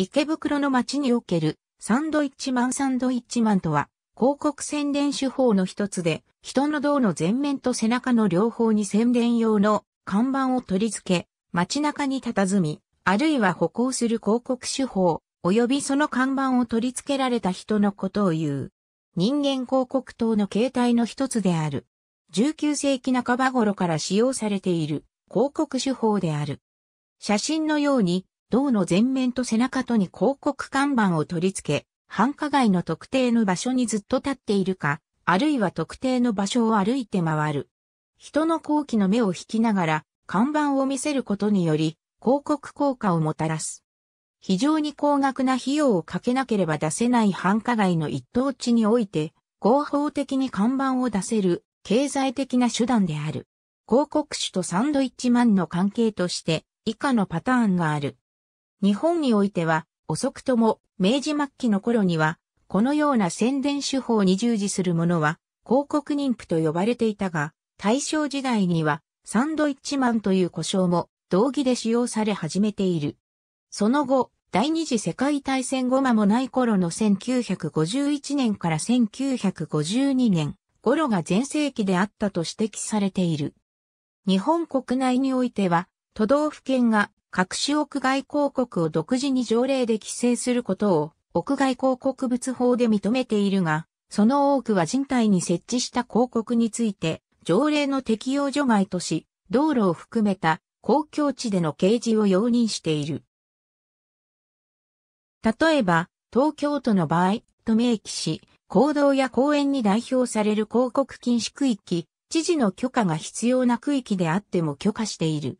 池袋の街におけるサンドイッチマンサンドイッチマンとは広告宣伝手法の一つで人の胴の前面と背中の両方に宣伝用の看板を取り付け街中に佇みあるいは歩行する広告手法及びその看板を取り付けられた人のことを言う人間広告塔の形態の一つである19世紀半ば頃から使用されている広告手法である写真のように銅の前面と背中とに広告看板を取り付け、繁華街の特定の場所にずっと立っているか、あるいは特定の場所を歩いて回る。人の好奇の目を引きながら、看板を見せることにより、広告効果をもたらす。非常に高額な費用をかけなければ出せない繁華街の一等地において、合法的に看板を出せる経済的な手段である。広告主とサンドイッチマンの関係として以下のパターンがある。日本においては、遅くとも明治末期の頃には、このような宣伝手法に従事するものは、広告妊婦と呼ばれていたが、大正時代には、サンドイッチマンという呼称も、同義で使用され始めている。その後、第二次世界大戦後間もない頃の1951年から1952年頃が全盛期であったと指摘されている。日本国内においては、都道府県が各種屋外広告を独自に条例で規制することを屋外広告物法で認めているが、その多くは人体に設置した広告について条例の適用除外とし、道路を含めた公共地での掲示を容認している。例えば、東京都の場合、と明記し、行動や公園に代表される広告禁止区域、知事の許可が必要な区域であっても許可している。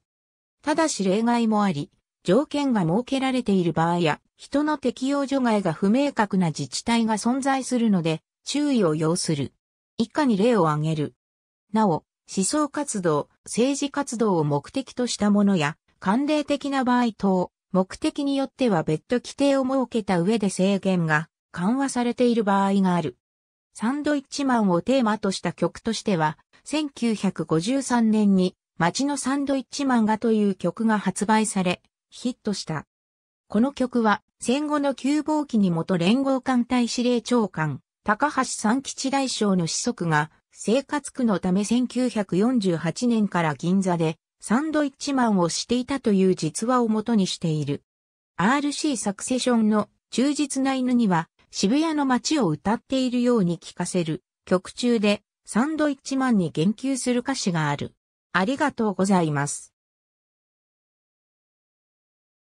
ただし例外もあり、条件が設けられている場合や、人の適用除外が不明確な自治体が存在するので、注意を要する。以下に例を挙げる。なお、思想活動、政治活動を目的としたものや、慣例的な場合等、目的によっては別途規定を設けた上で制限が緩和されている場合がある。サンドイッチマンをテーマとした曲としては、1953年に街のサンドイッチマンがという曲が発売され、ヒットした。この曲は戦後の旧暴期に元連合艦隊司令長官、高橋三吉大将の子息が生活苦のため1948年から銀座でサンドイッチマンをしていたという実話をもとにしている。RC サクセションの忠実な犬には渋谷の街を歌っているように聞かせる曲中でサンドイッチマンに言及する歌詞がある。ありがとうございます。